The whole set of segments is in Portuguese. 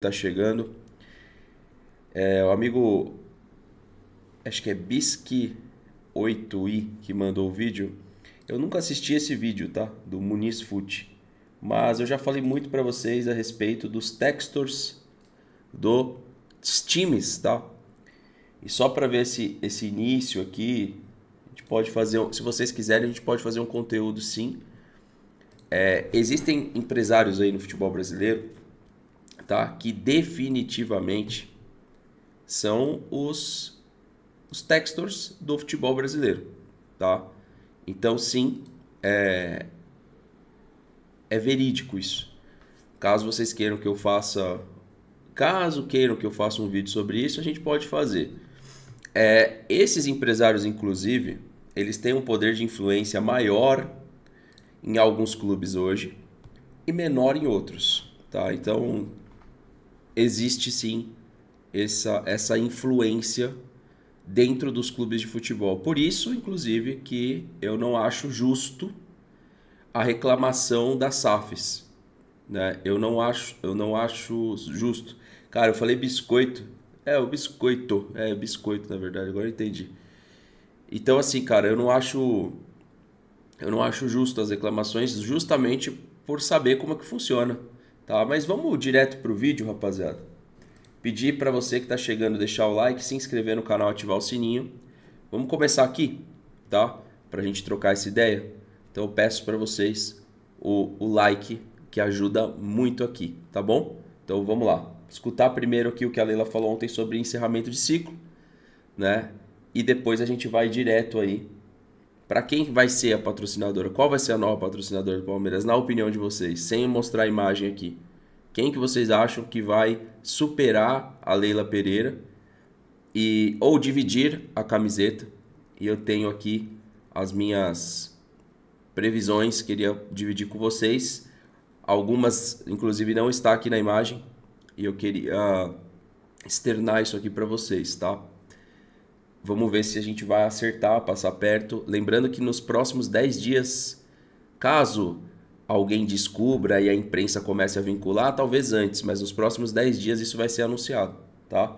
tá chegando. É, o amigo, acho que é Bisque8i, que mandou o vídeo. Eu nunca assisti esse vídeo, tá? Do Muniz Fute. Mas eu já falei muito para vocês a respeito dos textures dos times, tá? E só para ver esse, esse início aqui, a gente pode fazer, se vocês quiserem, a gente pode fazer um conteúdo sim. É, existem empresários aí no futebol brasileiro tá? que definitivamente são os, os textos do futebol brasileiro. Tá? Então, sim, é, é verídico isso. Caso vocês queiram que eu faça. Caso queiram que eu faça um vídeo sobre isso, a gente pode fazer. É, esses empresários, inclusive, eles têm um poder de influência maior em alguns clubes hoje e menor em outros. Tá? Então, existe sim essa, essa influência dentro dos clubes de futebol. Por isso, inclusive, que eu não acho justo a reclamação das SAFs. Né? Eu, não acho, eu não acho justo. Cara, eu falei biscoito. É, o biscoito. É, biscoito, na verdade. Agora eu entendi. Então, assim, cara, eu não acho... Eu não acho justo as reclamações justamente por saber como é que funciona. Tá, mas vamos direto pro vídeo, rapaziada. Pedir para você que está chegando deixar o like, se inscrever no canal, ativar o sininho. Vamos começar aqui, tá? Para a gente trocar essa ideia. Então eu peço para vocês o, o like que ajuda muito aqui, tá bom? Então vamos lá. Escutar primeiro aqui o que a Leila falou ontem sobre encerramento de ciclo, né? E depois a gente vai direto aí para quem vai ser a patrocinadora? Qual vai ser a nova patrocinadora do Palmeiras, na opinião de vocês? Sem mostrar a imagem aqui. Quem que vocês acham que vai superar a Leila Pereira e ou dividir a camiseta? E eu tenho aqui as minhas previsões, queria dividir com vocês. Algumas, inclusive, não está aqui na imagem e eu queria ah, externar isso aqui para vocês, tá? Vamos ver se a gente vai acertar, passar perto. Lembrando que nos próximos 10 dias, caso alguém descubra e a imprensa comece a vincular, talvez antes, mas nos próximos 10 dias isso vai ser anunciado, tá?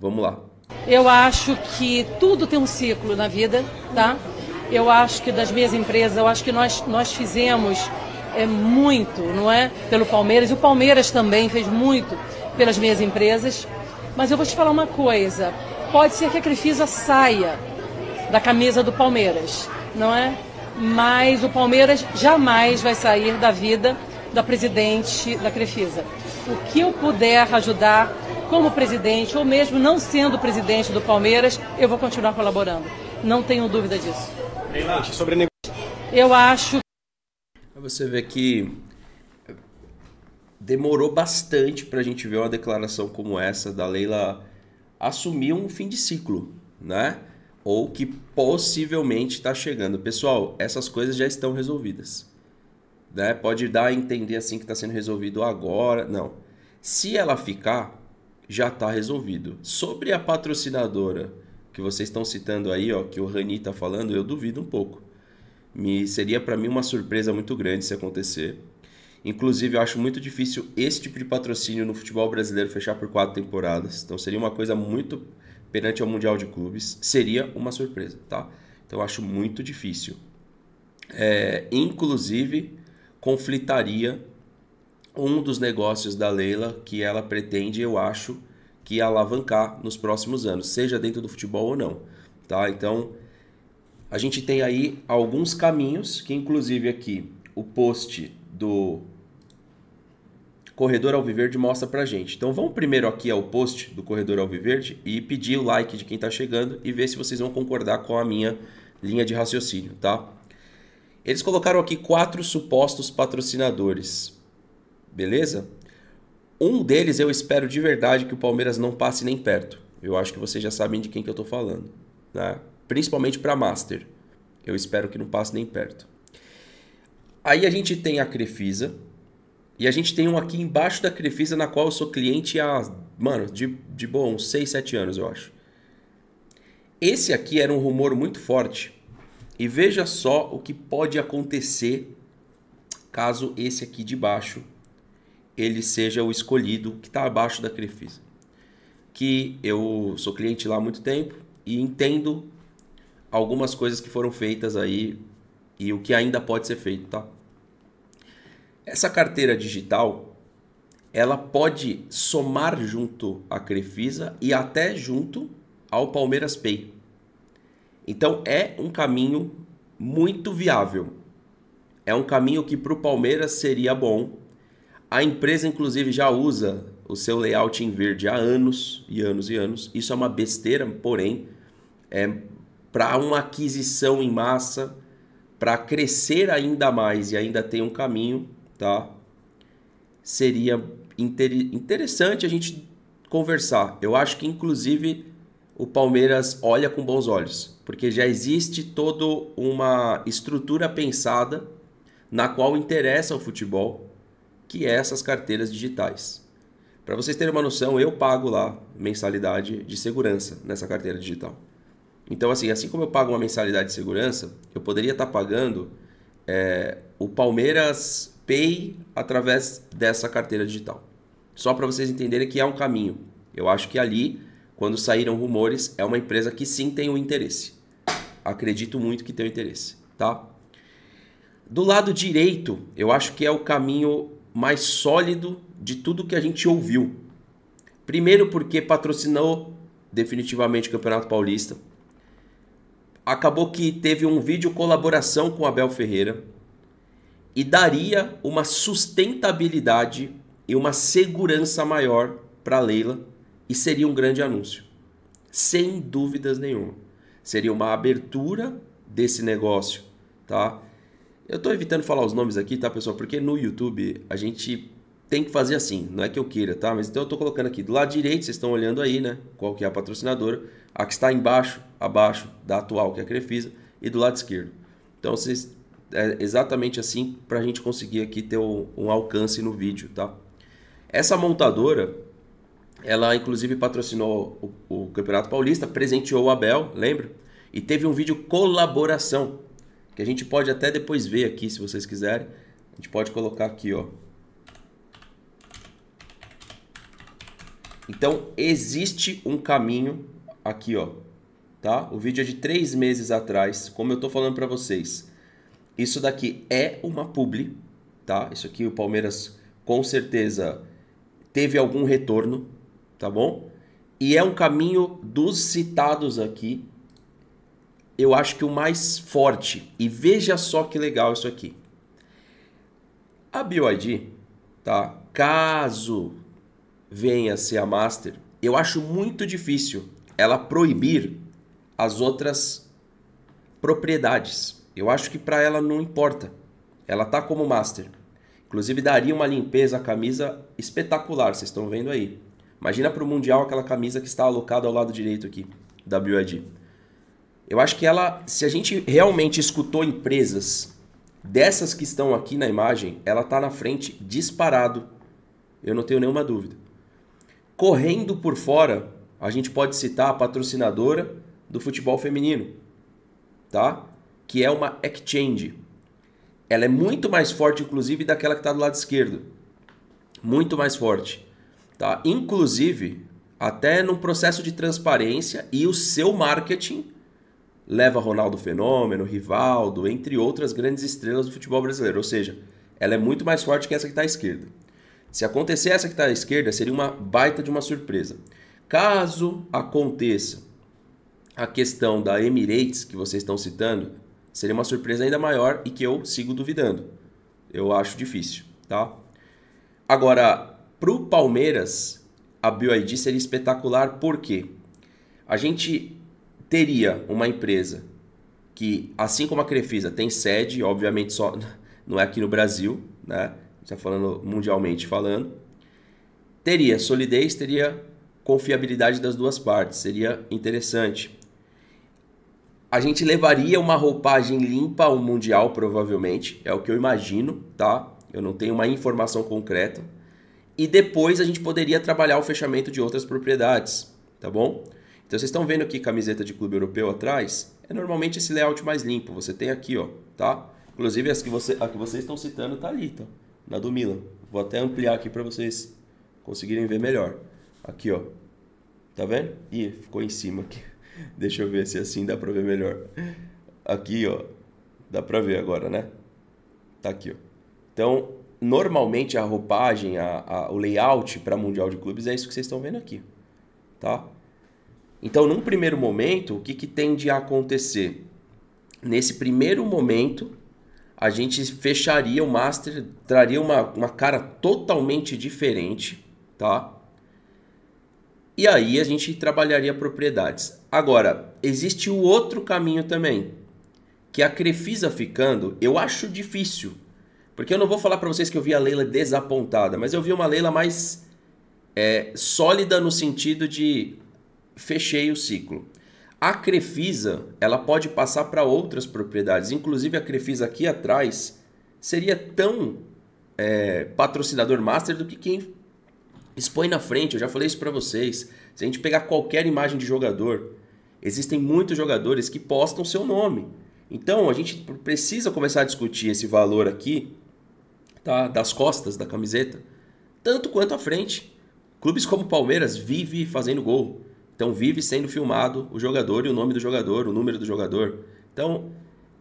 Vamos lá. Eu acho que tudo tem um ciclo na vida, tá? Eu acho que das minhas empresas, eu acho que nós, nós fizemos é, muito, não é? Pelo Palmeiras, e o Palmeiras também fez muito pelas minhas empresas. Mas eu vou te falar uma coisa: pode ser que a Crefisa saia da camisa do Palmeiras, não é? Mas o Palmeiras jamais vai sair da vida da presidente da Crefisa. O que eu puder ajudar como presidente, ou mesmo não sendo presidente do Palmeiras, eu vou continuar colaborando. Não tenho dúvida disso. Sobre Eu acho. Você vê que demorou bastante para a gente ver uma declaração como essa da Leila assumir um fim de ciclo, né? Ou que possivelmente está chegando. Pessoal, essas coisas já estão resolvidas. Né? Pode dar a entender assim que está sendo resolvido agora. Não. Se ela ficar, já está resolvido. Sobre a patrocinadora que vocês estão citando aí, ó, que o Rani está falando, eu duvido um pouco. Me seria para mim uma surpresa muito grande se acontecer. Inclusive, eu acho muito difícil esse tipo de patrocínio no futebol brasileiro fechar por quatro temporadas. Então seria uma coisa muito perante ao Mundial de Clubes. Seria uma surpresa, tá? Então eu acho muito difícil. É, inclusive, conflitaria um dos negócios da Leila que ela pretende, eu acho, que alavancar nos próximos anos, seja dentro do futebol ou não, tá? Então, a gente tem aí alguns caminhos que inclusive aqui o post do Corredor Alviverde mostra pra gente. Então vamos primeiro aqui ao post do Corredor Alviverde e pedir o like de quem está chegando e ver se vocês vão concordar com a minha linha de raciocínio, tá? Eles colocaram aqui quatro supostos patrocinadores. Beleza? Um deles eu espero de verdade que o Palmeiras não passe nem perto. Eu acho que vocês já sabem de quem que eu estou falando, né? Principalmente para Master. Eu espero que não passe nem perto. Aí a gente tem a Crefisa, e a gente tem um aqui embaixo da Crefisa, na qual eu sou cliente há, mano, de, de bom, uns 6, 7 anos, eu acho. Esse aqui era um rumor muito forte. E veja só o que pode acontecer caso esse aqui de baixo ele seja o escolhido que está abaixo da Crefisa. Que eu sou cliente lá há muito tempo e entendo algumas coisas que foram feitas aí e o que ainda pode ser feito, tá? Essa carteira digital, ela pode somar junto à Crefisa e até junto ao Palmeiras Pay. Então é um caminho muito viável. É um caminho que para o Palmeiras seria bom. A empresa, inclusive, já usa o seu layout em verde há anos e anos e anos. Isso é uma besteira, porém, é para uma aquisição em massa, para crescer ainda mais e ainda tem um caminho tá? Seria interessante a gente conversar. Eu acho que inclusive o Palmeiras olha com bons olhos, porque já existe toda uma estrutura pensada na qual interessa o futebol, que é essas carteiras digitais. Para vocês terem uma noção, eu pago lá mensalidade de segurança nessa carteira digital. Então, assim, assim como eu pago uma mensalidade de segurança, eu poderia estar tá pagando é, o Palmeiras Pay através dessa carteira digital. Só para vocês entenderem que é um caminho. Eu acho que ali, quando saíram rumores, é uma empresa que sim tem um interesse. Acredito muito que tem um interesse, tá? Do lado direito, eu acho que é o caminho mais sólido de tudo que a gente ouviu. Primeiro porque patrocinou definitivamente o Campeonato Paulista. Acabou que teve um vídeo colaboração com Abel Ferreira e daria uma sustentabilidade e uma segurança maior para Leila e seria um grande anúncio. Sem dúvidas nenhuma. Seria uma abertura desse negócio, tá? Eu estou evitando falar os nomes aqui, tá, pessoal? Porque no YouTube a gente tem que fazer assim, não é que eu queira, tá? Mas então eu estou colocando aqui do lado direito, vocês estão olhando aí, né? Qual que é a patrocinadora? A que está embaixo, abaixo da atual, que é a Crefisa, e do lado esquerdo. Então vocês é exatamente assim para a gente conseguir aqui ter um, um, alcance no vídeo, tá? Essa montadora, ela inclusive patrocinou o, o Campeonato Paulista, presenteou o Abel, lembra? E teve um vídeo colaboração, que a gente pode até depois ver aqui, se vocês quiserem. A gente pode colocar aqui, ó. Então, existe um caminho aqui, ó. Tá? O vídeo é de três meses atrás, como eu tô falando para vocês isso daqui é uma publi, tá? Isso aqui o Palmeiras com certeza teve algum retorno, tá bom? E é um caminho dos citados aqui, eu acho que o mais forte. E veja só que legal isso aqui. A BioID, tá? Caso venha ser a master, eu acho muito difícil ela proibir as outras propriedades. Eu acho que para ela não importa. Ela tá como master. Inclusive daria uma limpeza à camisa espetacular, vocês estão vendo aí. Imagina para o mundial aquela camisa que está alocada ao lado direito aqui da BYD. Eu acho que ela, se a gente realmente escutou empresas dessas que estão aqui na imagem, ela tá na frente disparado. Eu não tenho nenhuma dúvida. Correndo por fora, a gente pode citar a patrocinadora do futebol feminino, tá? que é uma exchange. Ela é muito mais forte, inclusive, daquela que está do lado esquerdo. Muito mais forte. Tá? Inclusive, até num processo de transparência e o seu marketing leva Ronaldo Fenômeno, Rivaldo, entre outras grandes estrelas do futebol brasileiro. Ou seja, ela é muito mais forte que essa que está à esquerda. Se acontecer essa que está à esquerda, seria uma baita de uma surpresa. Caso aconteça a questão da Emirates que vocês estão citando, Seria uma surpresa ainda maior e que eu sigo duvidando. Eu acho difícil, tá? Agora, pro Palmeiras, a BioID seria espetacular porque a gente teria uma empresa que, assim como a Crefisa, tem sede, obviamente só não é aqui no Brasil, né? Está falando mundialmente falando. Teria solidez, teria confiabilidade das duas partes, seria interessante a gente levaria uma roupagem limpa ao Mundial, provavelmente, é o que eu imagino, tá? Eu não tenho uma informação concreta. E depois a gente poderia trabalhar o fechamento de outras propriedades, tá bom? Então vocês estão vendo aqui camiseta de clube europeu atrás? É normalmente esse layout mais limpo, você tem aqui, ó, tá? Inclusive as que você, a que vocês estão citando tá ali, tá? Na do Milan. Vou até ampliar aqui para vocês conseguirem ver melhor. Aqui, ó. Tá vendo? Ih, ficou em cima aqui. Deixa eu ver se assim dá pra ver melhor. Aqui, ó. Dá pra ver agora, né? Tá aqui, ó. Então, normalmente a roupagem, a, a, o layout para Mundial de Clubes é isso que vocês estão vendo aqui, tá? Então, num primeiro momento, o que, que tende a acontecer? Nesse primeiro momento, a gente fecharia o Master, traria uma, uma cara totalmente diferente, tá? E aí a gente trabalharia propriedades. Agora, existe o outro caminho também, que a Crefisa ficando, eu acho difícil. Porque eu não vou falar para vocês que eu vi a Leila desapontada, mas eu vi uma Leila mais é, sólida no sentido de fechei o ciclo. A Crefisa, ela pode passar para outras propriedades. Inclusive a Crefisa aqui atrás seria tão é, patrocinador master do que quem expõe na frente, eu já falei isso para vocês. Se a gente pegar qualquer imagem de jogador, existem muitos jogadores que postam seu nome. Então a gente precisa começar a discutir esse valor aqui tá, das costas da camiseta, tanto quanto à frente. Clubes como Palmeiras vive fazendo gol. Então vive sendo filmado o jogador e o nome do jogador, o número do jogador. Então,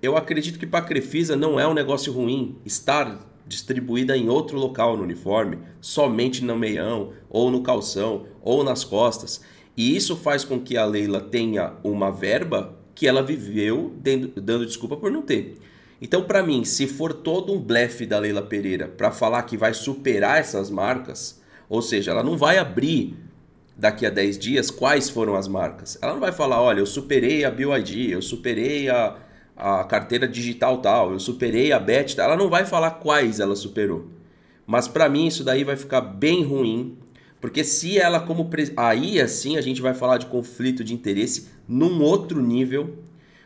eu acredito que para a Crefisa não é um negócio ruim estar distribuída em outro local no uniforme, somente no meião, ou no calção, ou nas costas. E isso faz com que a Leila tenha uma verba que ela viveu dando, dando desculpa por não ter. Então, para mim, se for todo um blefe da Leila Pereira para falar que vai superar essas marcas, ou seja, ela não vai abrir daqui a 10 dias quais foram as marcas. Ela não vai falar, olha, eu superei a BYD, eu superei a a carteira digital tal, eu superei a bet, ela não vai falar quais ela superou. Mas para mim isso daí vai ficar bem ruim, porque se ela como pre... aí assim a gente vai falar de conflito de interesse num outro nível,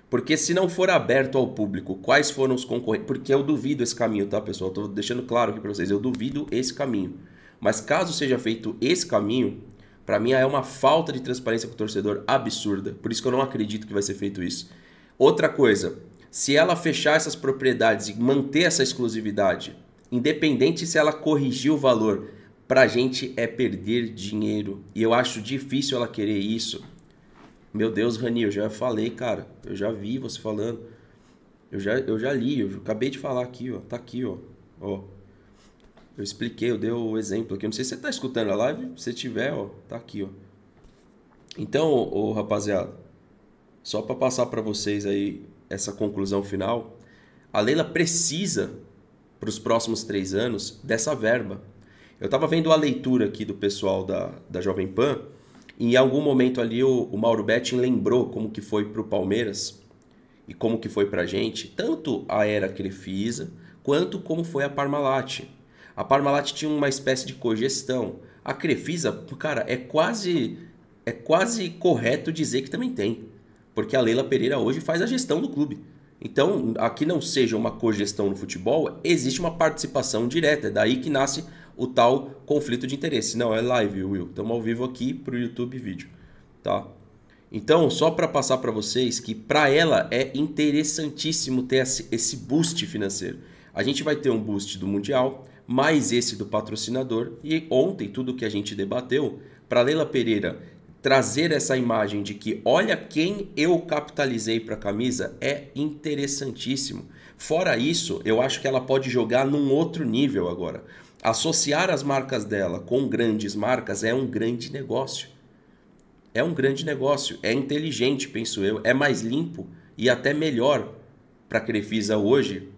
porque se não for aberto ao público, quais foram os concorrentes? Porque eu duvido esse caminho, tá, pessoal? Estou deixando claro aqui para vocês, eu duvido esse caminho. Mas caso seja feito esse caminho, para mim é uma falta de transparência com o torcedor absurda. Por isso que eu não acredito que vai ser feito isso. Outra coisa, se ela fechar essas propriedades e manter essa exclusividade, independente se ela corrigir o valor, para a gente é perder dinheiro. E eu acho difícil ela querer isso. Meu Deus, Rani, eu já falei, cara. Eu já vi você falando. Eu já, eu já li, eu acabei de falar aqui, ó. Tá aqui, ó. ó. Eu expliquei, eu dei o exemplo aqui. não sei se você tá escutando a live. Se tiver, ó, tá aqui, ó. Então, ô, rapaziada, só para passar para vocês aí essa conclusão final, a Leila precisa, para os próximos três anos, dessa verba. Eu estava vendo a leitura aqui do pessoal da, da Jovem Pan, e em algum momento ali o, o Mauro Betting lembrou como que foi para o Palmeiras e como que foi para a gente, tanto a era Crefisa, quanto como foi a Parmalat. A Parmalat tinha uma espécie de cogestão. A Crefisa, cara, é quase é quase correto dizer que também tem porque a Leila Pereira hoje faz a gestão do clube. Então, aqui não seja uma cogestão no futebol, existe uma participação direta, é daí que nasce o tal conflito de interesse. Não, é live, Will. Estamos ao vivo aqui para o YouTube vídeo, tá? Então, só para passar para vocês que para ela é interessantíssimo ter esse boost financeiro. A gente vai ter um boost do Mundial, mais esse do patrocinador. E ontem, tudo que a gente debateu, para Leila Pereira trazer essa imagem de que olha quem eu capitalizei para a camisa é interessantíssimo. Fora isso, eu acho que ela pode jogar num outro nível agora. Associar as marcas dela com grandes marcas é um grande negócio. É um grande negócio, é inteligente, penso eu, é mais limpo e até melhor para a Crefisa hoje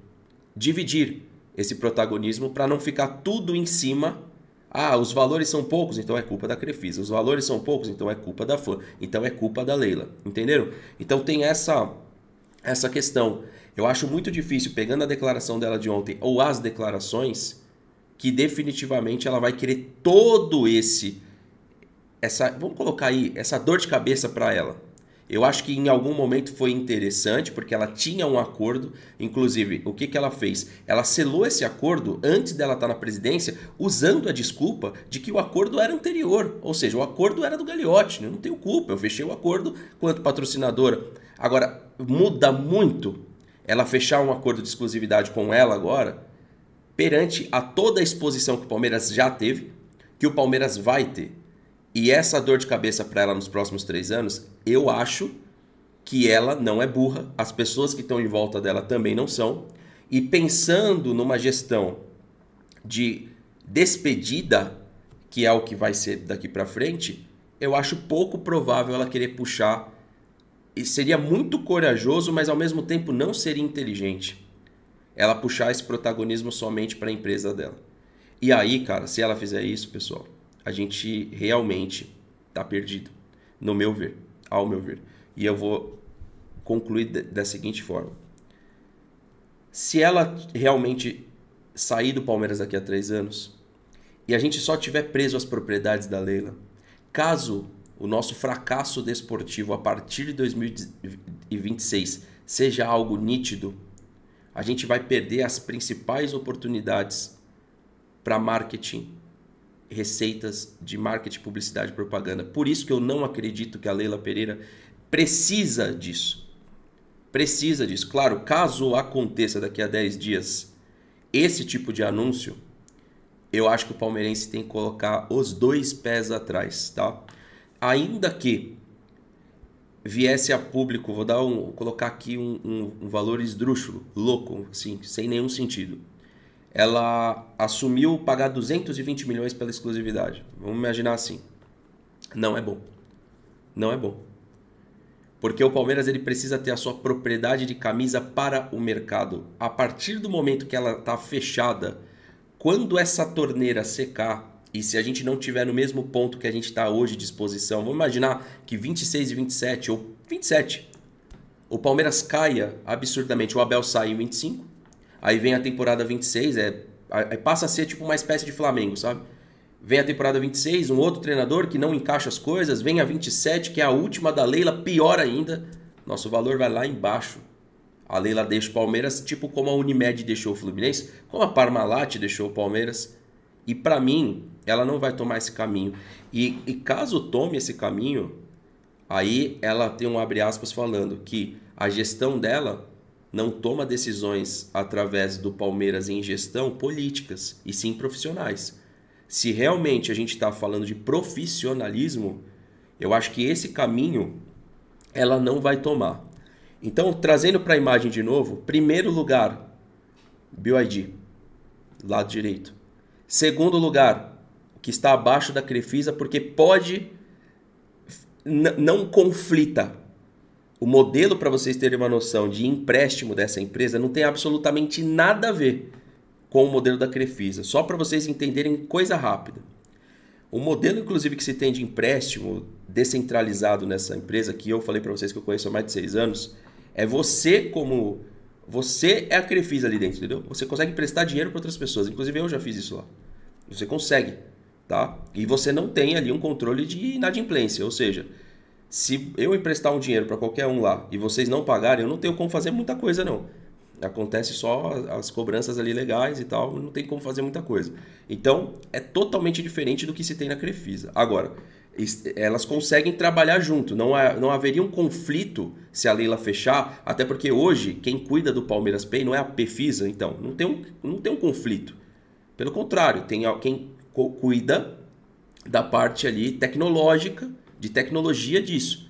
dividir esse protagonismo para não ficar tudo em cima ah, os valores são poucos, então é culpa da Crefisa. Os valores são poucos, então é culpa da fã. Então é culpa da Leila. Entenderam? Então tem essa essa questão. Eu acho muito difícil, pegando a declaração dela de ontem ou as declarações, que definitivamente ela vai querer todo esse essa, vamos colocar aí, essa dor de cabeça para ela. Eu acho que em algum momento foi interessante, porque ela tinha um acordo. Inclusive, o que, que ela fez? Ela selou esse acordo antes dela estar tá na presidência, usando a desculpa de que o acordo era anterior. Ou seja, o acordo era do Gagliotti. Eu não tenho culpa, eu fechei o acordo quanto patrocinadora. Agora, muda muito ela fechar um acordo de exclusividade com ela agora, perante a toda a exposição que o Palmeiras já teve, que o Palmeiras vai ter. E essa dor de cabeça para ela nos próximos três anos eu acho que ela não é burra, as pessoas que estão em volta dela também não são. E pensando numa gestão de despedida, que é o que vai ser daqui para frente, eu acho pouco provável ela querer puxar. E seria muito corajoso, mas ao mesmo tempo não seria inteligente ela puxar esse protagonismo somente para a empresa dela. E aí, cara, se ela fizer isso, pessoal, a gente realmente tá perdido, no meu ver ao meu ver. E eu vou concluir da seguinte forma: se ela realmente sair do Palmeiras daqui a três anos e a gente só tiver preso as propriedades da Leila, caso o nosso fracasso desportivo a partir de 2026 seja algo nítido, a gente vai perder as principais oportunidades para marketing receitas de marketing, publicidade e propaganda. Por isso que eu não acredito que a Leila Pereira precisa disso. Precisa disso. Claro, caso aconteça daqui a 10 dias esse tipo de anúncio, eu acho que o palmeirense tem que colocar os dois pés atrás, tá? Ainda que viesse a público, vou dar um, vou colocar aqui um, um, um valor esdrúxulo, louco, assim, sem nenhum sentido ela assumiu pagar 220 milhões pela exclusividade. Vamos imaginar assim. Não é bom. Não é bom. Porque o Palmeiras ele precisa ter a sua propriedade de camisa para o mercado. A partir do momento que ela está fechada, quando essa torneira secar e se a gente não tiver no mesmo ponto que a gente está hoje de exposição, vamos imaginar que 26 e 27 ou 27, o Palmeiras caia absurdamente. O Abel sai em 25, Aí vem a temporada 26, é, aí passa a ser tipo uma espécie de Flamengo, sabe? Vem a temporada 26, um outro treinador que não encaixa as coisas. Vem a 27, que é a última da Leila, pior ainda. Nosso valor vai lá embaixo. A Leila deixa o Palmeiras, tipo como a Unimed deixou o Fluminense, como a Parmalat deixou o Palmeiras. E para mim, ela não vai tomar esse caminho. E, e, caso tome esse caminho, aí ela tem um abre aspas falando que a gestão dela não toma decisões através do Palmeiras em gestão políticas, e sim profissionais. Se realmente a gente está falando de profissionalismo, eu acho que esse caminho ela não vai tomar. Então, trazendo para a imagem de novo, primeiro lugar, BioID, lado direito. Segundo lugar, que está abaixo da Crefisa, porque pode não conflita o modelo, para vocês terem uma noção de empréstimo dessa empresa, não tem absolutamente nada a ver com o modelo da Crefisa. Só para vocês entenderem coisa rápida. O modelo, inclusive, que se tem de empréstimo descentralizado nessa empresa, que eu falei para vocês que eu conheço há mais de seis anos, é você como... Você é a Crefisa ali dentro, entendeu? Você consegue prestar dinheiro para outras pessoas. Inclusive, eu já fiz isso lá. Você consegue, tá? E você não tem ali um controle de inadimplência, ou seja se eu emprestar um dinheiro para qualquer um lá e vocês não pagarem, eu não tenho como fazer muita coisa não. Acontece só as cobranças ali legais e tal, não tem como fazer muita coisa. Então, é totalmente diferente do que se tem na Crefisa. Agora, elas conseguem trabalhar junto, não, há, não haveria um conflito se a Leila fechar, até porque hoje quem cuida do Palmeiras Pay não é a Pefisa, então, não tem um, não tem um conflito. Pelo contrário, tem quem cuida da parte ali tecnológica, de tecnologia disso.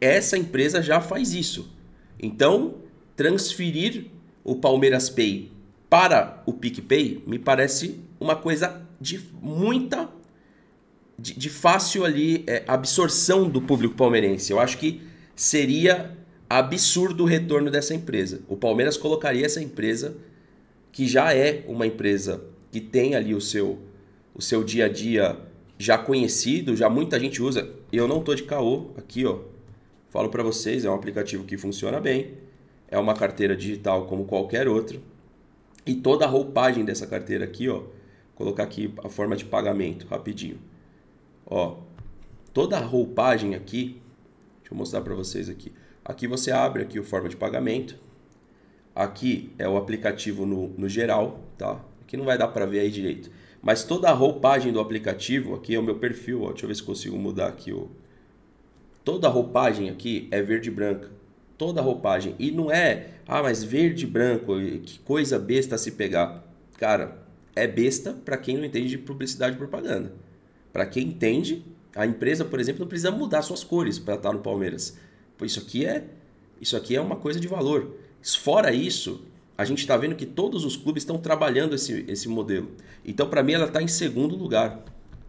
Essa empresa já faz isso. Então, transferir o Palmeiras Pay para o PicPay me parece uma coisa de muita de, de fácil ali é, absorção do público palmeirense. Eu acho que seria absurdo o retorno dessa empresa. O Palmeiras colocaria essa empresa que já é uma empresa que tem ali o seu o seu dia a dia já conhecido, já muita gente usa. Eu não tô de caô aqui, ó. Falo para vocês, é um aplicativo que funciona bem. É uma carteira digital como qualquer outra. E toda a roupagem dessa carteira aqui, ó, colocar aqui a forma de pagamento rapidinho. Ó, toda a roupagem aqui, deixa eu mostrar para vocês aqui. Aqui você abre aqui o forma de pagamento. Aqui é o aplicativo no, no geral, tá? Aqui não vai dar para ver aí direito mas toda a roupagem do aplicativo, aqui é o meu perfil, ó, deixa eu ver se consigo mudar aqui. Ó. Toda a roupagem aqui é verde e branca. Toda a roupagem. E não é, ah, mas verde e branco, que coisa besta se pegar. Cara, é besta para quem não entende de publicidade e propaganda. Para quem entende, a empresa, por exemplo, não precisa mudar suas cores para estar tá no Palmeiras. Isso aqui é, isso aqui é uma coisa de valor. Fora isso, a gente está vendo que todos os clubes estão trabalhando esse, esse modelo. Então, para mim, ela está em segundo lugar.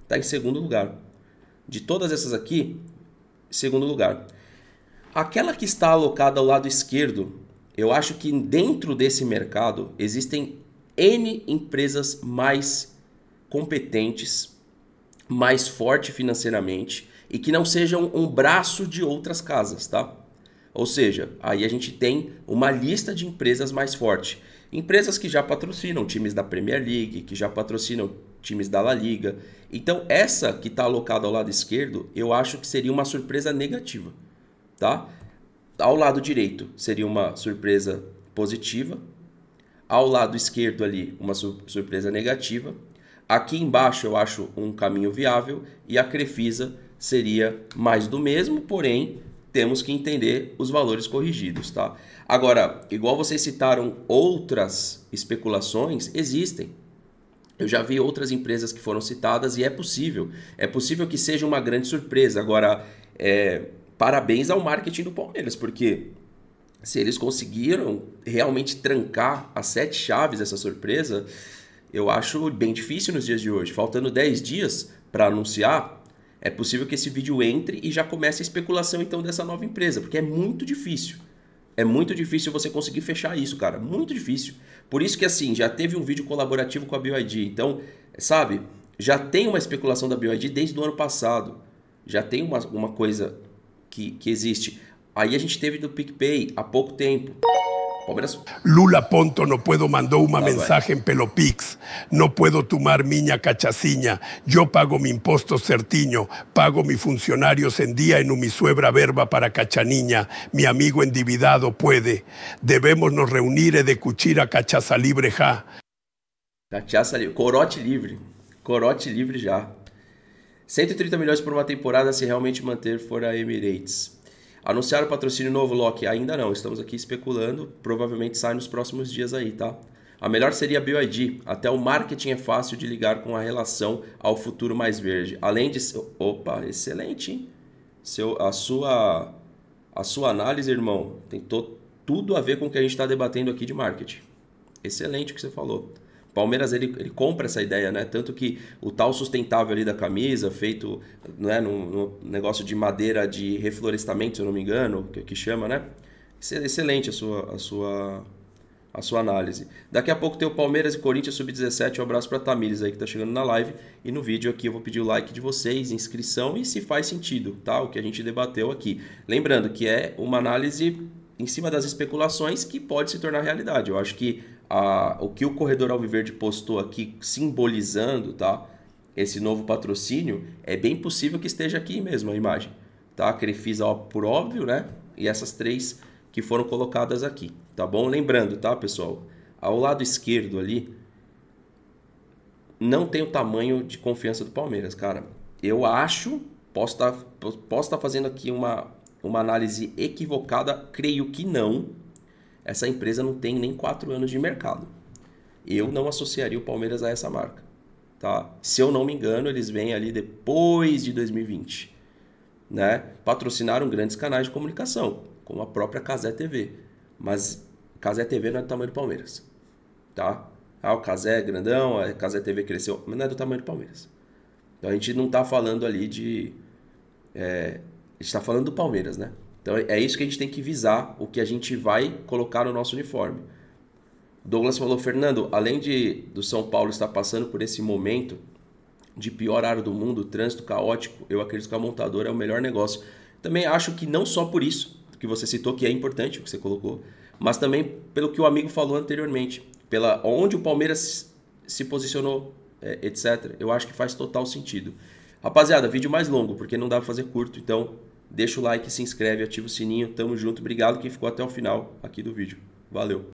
Está em segundo lugar. De todas essas aqui, segundo lugar. Aquela que está alocada ao lado esquerdo, eu acho que dentro desse mercado existem N empresas mais competentes, mais forte financeiramente e que não sejam um braço de outras casas, tá? Ou seja, aí a gente tem uma lista de empresas mais forte. Empresas que já patrocinam times da Premier League, que já patrocinam times da La Liga. Então, essa que está alocada ao lado esquerdo, eu acho que seria uma surpresa negativa. Tá? Ao lado direito seria uma surpresa positiva. Ao lado esquerdo ali, uma surpresa negativa. Aqui embaixo eu acho um caminho viável e a Crefisa seria mais do mesmo, porém temos que entender os valores corrigidos, tá? Agora, igual vocês citaram outras especulações, existem. Eu já vi outras empresas que foram citadas e é possível. É possível que seja uma grande surpresa. Agora, é, parabéns ao marketing do Palmeiras, porque se eles conseguiram realmente trancar as sete chaves essa surpresa, eu acho bem difícil nos dias de hoje. Faltando 10 dias para anunciar, é possível que esse vídeo entre e já comece a especulação então dessa nova empresa, porque é muito difícil. É muito difícil você conseguir fechar isso, cara. Muito difícil. Por isso que assim, já teve um vídeo colaborativo com a BioID. Então, sabe, já tem uma especulação da BioID desde o ano passado. Já tem uma, uma coisa que, que existe. Aí a gente teve do PicPay há pouco tempo. Lula Ponto no puedo mandó un ah, mensaje en Pelopix. No puedo tomar miña cachaciña. Yo pago mi impuesto certiño. Pago mi funcionarios en día en mi suebra verba para cachaniña. Mi amigo endividado puede. Debemos nos reunir de cuchira cachaza libre já. Cachaza libre. Corote libre, Corote libre ya. 130 milhões por uma temporada se realmente manter fuera Emirates. Anunciaram patrocínio novo, Loki? Ainda não, estamos aqui especulando, provavelmente sai nos próximos dias aí, tá? A melhor seria a BioID, até o marketing é fácil de ligar com a relação ao futuro mais verde. Além de... Opa, excelente, hein? Seu, a, sua, a sua análise, irmão, tem to, tudo a ver com o que a gente está debatendo aqui de marketing. Excelente o que você falou. Palmeiras ele, ele compra essa ideia, né? Tanto que o tal sustentável ali da camisa, feito né, num, num negócio de madeira de reflorestamento, se eu não me engano, que, que chama, né? Excelente a sua, a sua a sua análise. Daqui a pouco tem o Palmeiras e Corinthians sub-17. Um abraço para Tamires aí que tá chegando na live e no vídeo aqui eu vou pedir o like de vocês, inscrição e se faz sentido, tá? O que a gente debateu aqui. Lembrando que é uma análise em cima das especulações que pode se tornar realidade. Eu acho que a, o que o Corredor Alviverde postou aqui, simbolizando tá, esse novo patrocínio, é bem possível que esteja aqui mesmo a imagem. Tá? A Crefisa ó, por óbvio, né? E essas três que foram colocadas aqui, tá bom? Lembrando, tá, pessoal? Ao lado esquerdo ali, não tem o tamanho de confiança do Palmeiras, cara. Eu acho, posso estar tá, tá fazendo aqui uma, uma análise equivocada? Creio que não. Essa empresa não tem nem quatro anos de mercado. Eu não associaria o Palmeiras a essa marca. Tá? Se eu não me engano, eles vêm ali depois de 2020. Né? Patrocinaram grandes canais de comunicação, como a própria Casé TV. Mas Casé TV não é do tamanho do Palmeiras. Tá? Ah, o Casé é grandão, a Casé TV cresceu, mas não é do tamanho do Palmeiras. Então a gente não está falando ali de é, está falando do Palmeiras, né? Então é isso que a gente tem que visar, o que a gente vai colocar no nosso uniforme. Douglas falou, Fernando, além de do São Paulo estar passando por esse momento de pior área do mundo, trânsito caótico, eu acredito que a montadora é o melhor negócio. Também acho que não só por isso que você citou, que é importante o que você colocou, mas também pelo que o amigo falou anteriormente, pela onde o Palmeiras se posicionou, é, etc. Eu acho que faz total sentido. Rapaziada, vídeo mais longo, porque não dá pra fazer curto, então Deixa o like, se inscreve, ativa o sininho. Tamo junto. Obrigado quem ficou até o final aqui do vídeo. Valeu!